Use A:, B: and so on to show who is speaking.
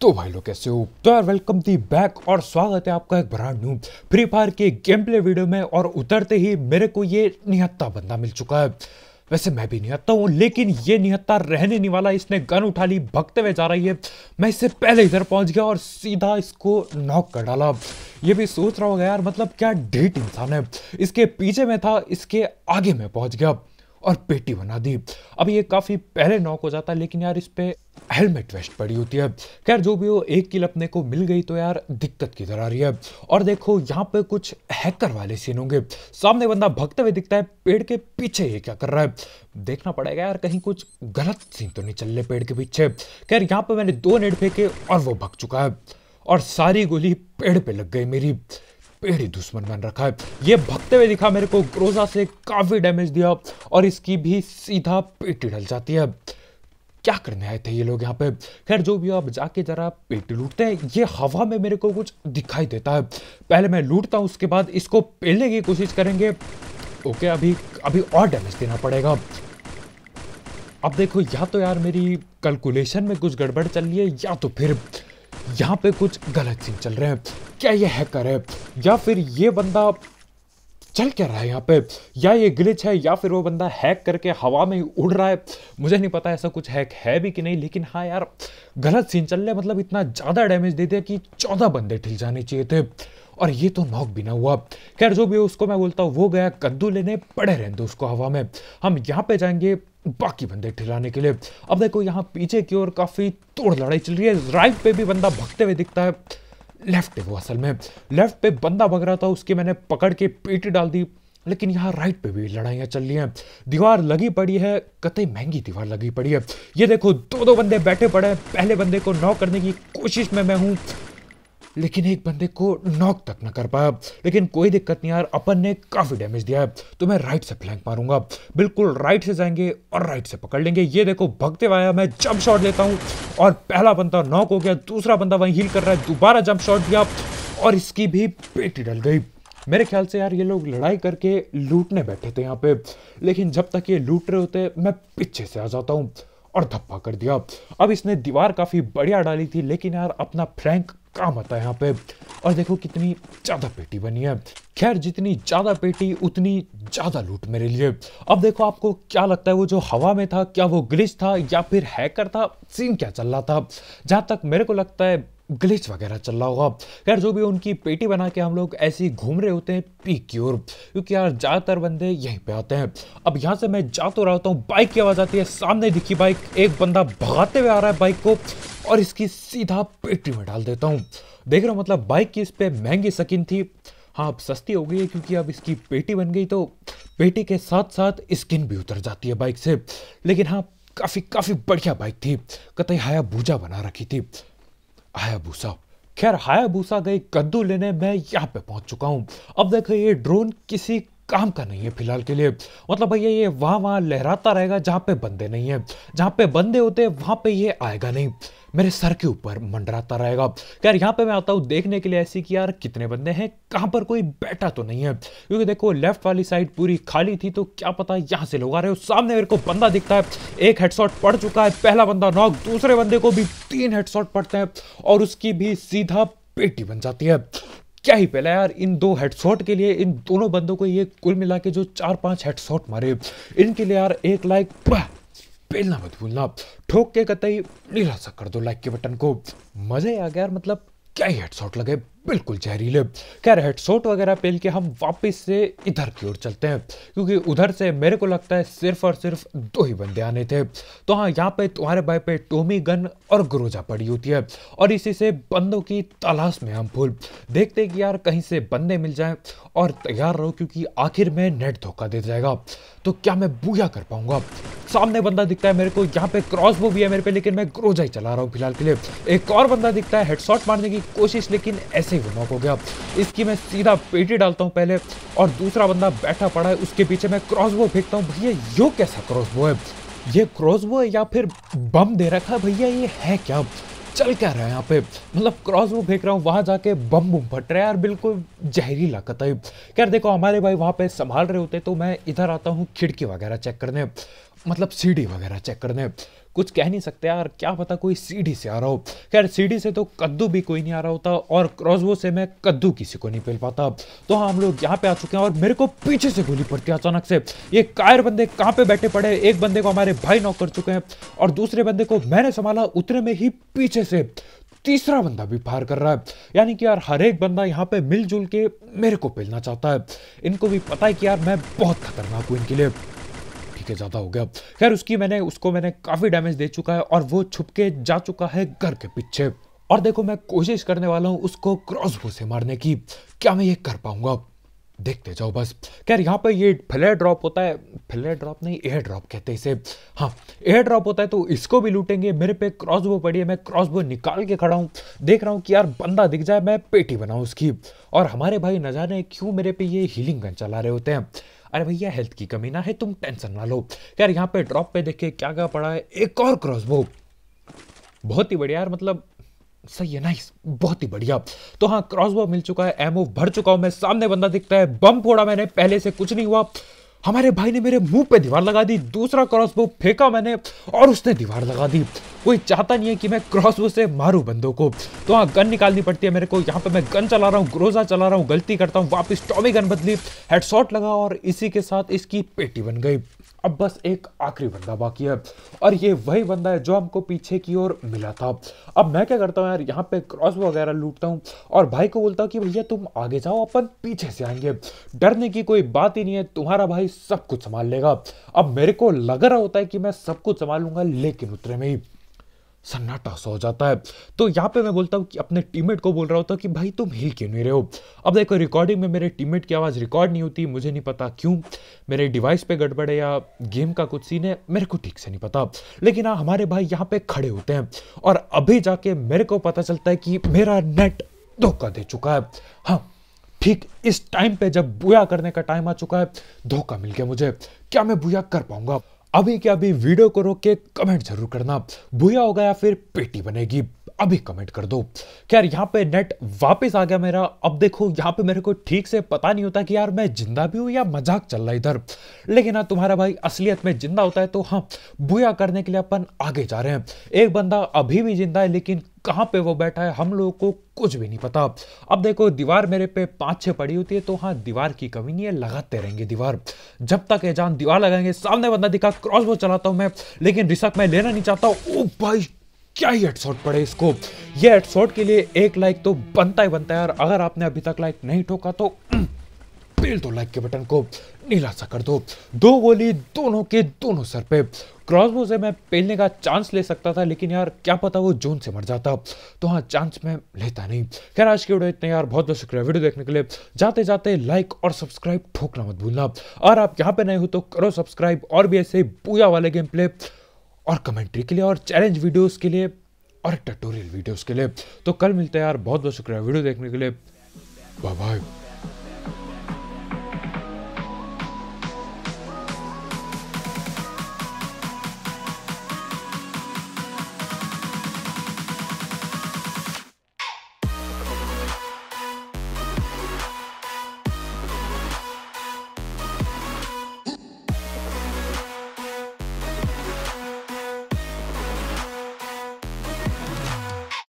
A: तो भाई लोग कैसे हो तो यार वेलकम दी बैक और स्वागत है आपका एक ब्रांड न्यू फ्री फायर के गेम प्ले वीडियो में और उतरते ही मेरे को ये निहत्ता बंदा मिल चुका है वैसे मैं भी निहत्ता हूँ लेकिन ये निहत्ता रहने नहीं वाला इसने गन उठा ली भगते हुए जा रही है मैं इससे पहले इधर पहुँच गया और सीधा इसको नॉक कर डाला ये भी सोच रहा होगा यार मतलब क्या डेट इंसान है इसके पीछे में था इसके आगे में पहुँच गया और पेटी बना दी अब ये काफ़ी पहले नॉक हो जाता है लेकिन यार इस पे हेलमेट वेस्ट पड़ी होती है खैर जो भी हो एक किल अपने को मिल गई तो यार दिक्कत किधर आ रही है और देखो यहाँ पे कुछ हैकर वाले सीन होंगे सामने बंदा भगते हुए दिखता है पेड़ के पीछे ये क्या कर रहा है देखना पड़ेगा यार कहीं कुछ गलत सीन तो नहीं चल रहे पेड़ के पीछे खैर यहाँ पे मैंने दो नेट फेंके और वो भग चुका है और सारी गोली पेड़ पे लग गई मेरी पेड़ ही दुश्मन बन रखा है ये भगते हुए दिखा मेरे को ग्रोजा से काफ़ी डैमेज दिया और इसकी भी सीधा पेटी ढल जाती है क्या करने आए थे ये लोग यहाँ पे खैर जो भी आप जाके जरा पेटी लूटते हैं ये हवा में मेरे को कुछ दिखाई देता है पहले मैं लूटता हूँ उसके बाद इसको पेलने की कोशिश करेंगे ओके अभी अभी और डैमेज देना पड़ेगा अब देखो या तो यार मेरी कैलकुलेशन में कुछ गड़बड़ चल रही है या तो फिर यहाँ पे कुछ गलत सीन चल रहे हैं क्या ये हैकर है या फिर ये बंदा चल क्या रहा है यहाँ पे या ये ग्लिच है या फिर वो बंदा हैक करके हवा में ही उड़ रहा है मुझे नहीं पता ऐसा कुछ हैक है भी कि नहीं लेकिन हाँ यार गलत सीन चल रहा है मतलब इतना ज़्यादा डैमेज दे दिया कि चौदह बंदे ठिल जाने चाहिए थे और ये तो नॉक भी ना हुआ खैर जो भी उसको मैं बोलता हूँ वो गया कद्दू लेने पड़े रहें दो उसको हवा में हम यहाँ पे जाएंगे बाकी बंदे ठिलाने के लिए अब देखो यहाँ पीछे की ओर काफ़ी तोड़ लड़ाई चल रही है राइट पे भी बंदा भगते हुए दिखता है लेफ्ट है वो असल में लेफ्ट पे बंदा भग रहा था उसकी मैंने पकड़ के पीटी डाल दी लेकिन यहाँ राइट पे भी लड़ाइयाँ चल रही हैं दीवार लगी पड़ी है कतई महंगी दीवार लगी पड़ी है ये देखो दो दो बंदे बैठे पड़े हैं पहले बंदे को नॉक करने की कोशिश में मैं हूँ लेकिन एक बंदे को नॉक तक ना कर पाया लेकिन कोई दिक्कत नहीं यार अपन ने काफ़ी डैमेज दिया है तो मैं राइट से फ्लैंक मारूंगा बिल्कुल राइट से जाएंगे और राइट से पकड़ लेंगे ये देखो भगते वाया मैं जंप शॉट लेता हूँ और पहला बंदा नॉक हो गया दूसरा बंदा वहीं हील कर रहा है दोबारा जंप शॉट दिया और इसकी भी पेटी डल गई मेरे ख्याल से यार ये लोग लड़ाई करके लूटने बैठे थे यहाँ पे लेकिन जब तक ये लूट रहे होते मैं पीछे से आ जाता हूँ और धप्पा कर दिया अब इसने दीवार काफ़ी बढ़िया डाली थी लेकिन यार अपना फ्रैंक काम आता है यहाँ पे और देखो कितनी ज़्यादा पेटी बनी है खैर जितनी ज़्यादा पेटी उतनी ज़्यादा लूट मेरे लिए अब देखो आपको क्या लगता है वो जो हवा में था क्या वो ग्लिच था या फिर हैकर था सीन क्या चल रहा था जहां तक मेरे को लगता है ग्लिच वगैरह चल रहा होगा खैर जो भी उनकी पेटी बना के हम लोग ऐसे ही घूम रहे होते हैं पी क्योर क्योंकि यार ज़्यादातर बंदे यहीं पे आते हैं अब यहाँ से मैं जा तो रहा होता हूँ बाइक की आवाज़ आती है सामने दिखी बाइक एक बंदा भगाते हुए आ रहा है बाइक को और इसकी सीधा पेटी में डाल देता हूँ देख रहा हूँ मतलब बाइक की इस पर महंगी सकिन थी हाँ अब सस्ती हो गई है क्योंकि अब इसकी पेटी बन गई तो पेटी के साथ साथ स्किन भी उतर जाती है बाइक से लेकिन हाँ काफ़ी काफ़ी बढ़िया बाइक थी कतई हाया भूजा बना रखी थी हायाबूसा खैर हायाबूसा गई कद्दू लेने मैं यहाँ पे पहुंच चुका हूँ अब देखो ये ड्रोन किसी काम का नहीं है फिलहाल के लिए मतलब भैया ये वहाँ वहाँ लहराता रहेगा जहाँ पे बंदे नहीं है जहाँ पे बंदे होते हैं वहाँ पे ये आएगा नहीं मेरे सर के ऊपर मंडराता रहेगा यार यहाँ पे मैं आता हूँ देखने के लिए ऐसी कि यार कितने बंदे हैं कहाँ पर कोई बैठा तो नहीं है क्योंकि देखो लेफ्ट वाली साइड पूरी खाली थी तो क्या पता यहाँ से लोग आ रहे हो सामने मेरे को बंदा दिखता है एक हेडसॉट पड़ चुका है पहला बंदा नॉक दूसरे बंदे को भी तीन हेडसॉट पड़ते हैं और उसकी भी सीधा पेटी बन जाती है क्या ही पहला यार इन दो हेडशॉट के लिए इन दोनों बंदों को ये कुल मिला के जो चार पांच हेडशॉट मारे इनके लिए यार एक लाइक पेलना मत भूलना ठोक के कतई नीला सा कर दो लाइक के बटन को मज़े आ गया यार मतलब क्या ही हेडशॉट लगे बिल्कुल जहरीले खैर रहे हेडसोट वगैरह पहन के हम वापस से इधर की ओर चलते हैं क्योंकि उधर से मेरे को लगता है सिर्फ और सिर्फ दो ही बंदे आने थे तो हाँ यहाँ पे तुम्हारे भाई पे टोमी गन और गुरोजा पड़ी होती है और इसी से बंदों की तलाश में हम फूल देखते कि यार कहीं से बंदे मिल जाए और तैयार रहो क्योंकि आखिर में नेट धोखा दे जाएगा तो क्या मैं बूया कर पाऊंगा सामने बंदा दिखता है मेरे को यहाँ पे क्रॉस वो भी है मेरे पे लेकिन मैं ग्रोजा ही चला रहा हूँ फिलहाल के लिए एक और बंदा दिखता है हेडशॉट मारने की कोशिश लेकिन ऐसे ही नॉक हो गया इसकी मैं सीधा पेटी डालता हूँ पहले और दूसरा बंदा बैठा पड़ा है उसके पीछे मैं क्रॉस वो फेंकता हूँ भैया यो कैसा क्रॉस वो है ये क्रॉस वो है या फिर बम दे रखा है भैया ये है क्या चल क्या रहा है यहाँ पे मतलब क्रॉस वो फेंक रहा हूँ वहाँ जाके बम बुम फट रहा है यार बिल्कुल जहरी जहरीला है क्या देखो हमारे भाई वहाँ पे संभाल रहे होते तो मैं इधर आता हूँ खिड़की वगैरह चेक करने मतलब सीढ़ी वगैरह चेक करने कुछ कह नहीं सकते यार क्या पता कोई सीढ़ी से आ रहा हो खैर सीढ़ी से तो कद्दू भी कोई नहीं आ रहा होता और क्रॉसबो से मैं कद्दू किसी को नहीं मिल पाता तो हाँ हम लोग यहाँ पे आ चुके हैं और मेरे को पीछे से गोली पड़ती है अचानक से ये कायर बंदे कहाँ पे बैठे पड़े एक बंदे को हमारे भाई नॉक कर चुके हैं और दूसरे बंदे को मैंने संभाला उतने में ही पीछे से तीसरा बंदा भी पार कर रहा है यानी कि यार हर एक बंदा यहाँ पे मिलजुल के मेरे को पिलना चाहता है इनको भी पता है कि यार मैं बहुत खतरनाक हूँ इनके लिए के ज़्यादा हो गया खैर उसकी मैंने उसको मैंने काफ़ी डैमेज दे चुका है और वो छुप के जा चुका है घर के पीछे और देखो मैं कोशिश करने वाला हूँ उसको क्रॉस बो से मारने की क्या मैं ये कर पाऊँगा देखते जाओ बस खैर यहाँ पर ये फ्लेयर ड्रॉप होता है फ्लेयर ड्रॉप नहीं एयर ड्रॉप कहते इसे हाँ एयर ड्रॉप होता है तो इसको भी लूटेंगे मेरे पे क्रॉस बो पड़ी है मैं क्रॉस बो निकाल के खड़ा हूँ देख रहा हूँ कि यार बंदा दिख जाए मैं पेटी बनाऊँ उसकी और हमारे भाई न जाने क्यों मेरे पे ये हीलिंग गन चला रहे होते हैं अरे भैया हेल्थ की कमी ना है तुम टेंशन ना लो यार यहाँ पे ड्रॉप पे देखे क्या क्या पड़ा है एक और क्रॉसबो बहुत ही बढ़िया यार मतलब सही है नाइस बहुत ही बढ़िया तो हाँ क्रॉसबो मिल चुका है एमओ भर चुका हूँ मैं सामने बंदा दिखता है बम फोड़ा मैंने पहले से कुछ नहीं हुआ हमारे भाई ने मेरे मुंह पे दीवार लगा दी दूसरा क्रॉसबो फेंका मैंने और उसने दीवार लगा दी कोई चाहता नहीं है कि मैं क्रॉसबो से मारूं बंदों को तो हाँ गन निकालनी पड़ती है मेरे को यहाँ पे मैं गन चला रहा हूँ ग्रोजा चला रहा हूँ गलती करता हूँ वापस टॉमी गन बदली हेडशॉट लगा और इसी के साथ इसकी पेटी बन गई अब बस एक आखिरी बंदा बाकी है और ये वही बंदा है जो हमको पीछे की ओर मिला था अब मैं क्या करता हूँ यार यहाँ पे क्रॉस वगैरह लूटता हूँ और भाई को बोलता हूँ कि भैया तुम आगे जाओ अपन पीछे से आएंगे डरने की कोई बात ही नहीं है तुम्हारा भाई सब कुछ संभाल लेगा अब मेरे को लग रहा होता है कि मैं सब कुछ संभाल लूंगा लेकिन उतरे में ही सन्नाटा सो जाता है तो यहाँ पे मैं बोलता हूँ कि अपने टीममेट को बोल रहा होता कि भाई तुम हिल क्यों नहीं रहे हो अब देखो रिकॉर्डिंग में मेरे टीममेट की आवाज़ रिकॉर्ड नहीं होती मुझे नहीं पता क्यों मेरे डिवाइस पे गड़बड़ है या गेम का कुछ सीन है मेरे को ठीक से नहीं पता लेकिन हाँ हमारे भाई यहाँ पे खड़े होते हैं और अभी जाके मेरे को पता चलता है कि मेरा नेट धोखा दे चुका है हाँ ठीक इस टाइम पे जब बुया करने का टाइम आ चुका है धोखा मिल गया मुझे क्या मैं बुया कर पाऊंगा अभी के अभी वीडियो को रोक के कमेंट जरूर करना भूया होगा या फिर पेटी बनेगी अभी कमेंट कर दो खैर यहाँ पे नेट वापस आ गया मेरा अब देखो यहाँ पे मेरे को ठीक से पता नहीं होता कि यार मैं जिंदा भी हूँ या मजाक चल रहा है इधर लेकिन हाँ तुम्हारा भाई असलियत में जिंदा होता है तो हाँ बुया करने के लिए अपन आगे जा रहे हैं एक बंदा अभी भी जिंदा है लेकिन कहाँ पे वो बैठा है हम लोगों को कुछ भी नहीं पता अब देखो दीवार मेरे पे पांच छः पड़ी होती है तो हाँ दीवार की कमी नहीं है लगाते रहेंगे दीवार जब तक जान दीवार लगाएंगे सामने बंदा दिखा क्रॉस वो चलाता हूँ मैं लेकिन रिसक मैं लेना नहीं चाहता ओ भाई क्या ही हेडशॉट पड़े इसको ये हेडशॉट के लिए एक लाइक तो बनता ही बनता है और अगर आपने अभी तक लाइक नहीं ठोका तो पेल दो लाइक के बटन को नीला सा कर दो दो गोली दोनों के दोनों सर पे क्रॉसबो से मैं पेलने का चांस ले सकता था लेकिन यार क्या पता वो जोन से मर जाता तो हाँ चांस मैं लेता नहीं खैर आज की वीडियो इतने यार बहुत बहुत शुक्रिया वीडियो देखने के लिए जाते जाते लाइक और सब्सक्राइब ठोकना मत भूलना और आप यहाँ पे नए हो तो करो सब्सक्राइब और भी ऐसे पूजा वाले गेम प्ले और कमेंट्री के लिए और चैलेंज वीडियोस के लिए और टटोरियल वीडियोस के लिए तो कल मिलते हैं यार बहुत बहुत शुक्रिया वीडियो देखने के लिए बाय बाय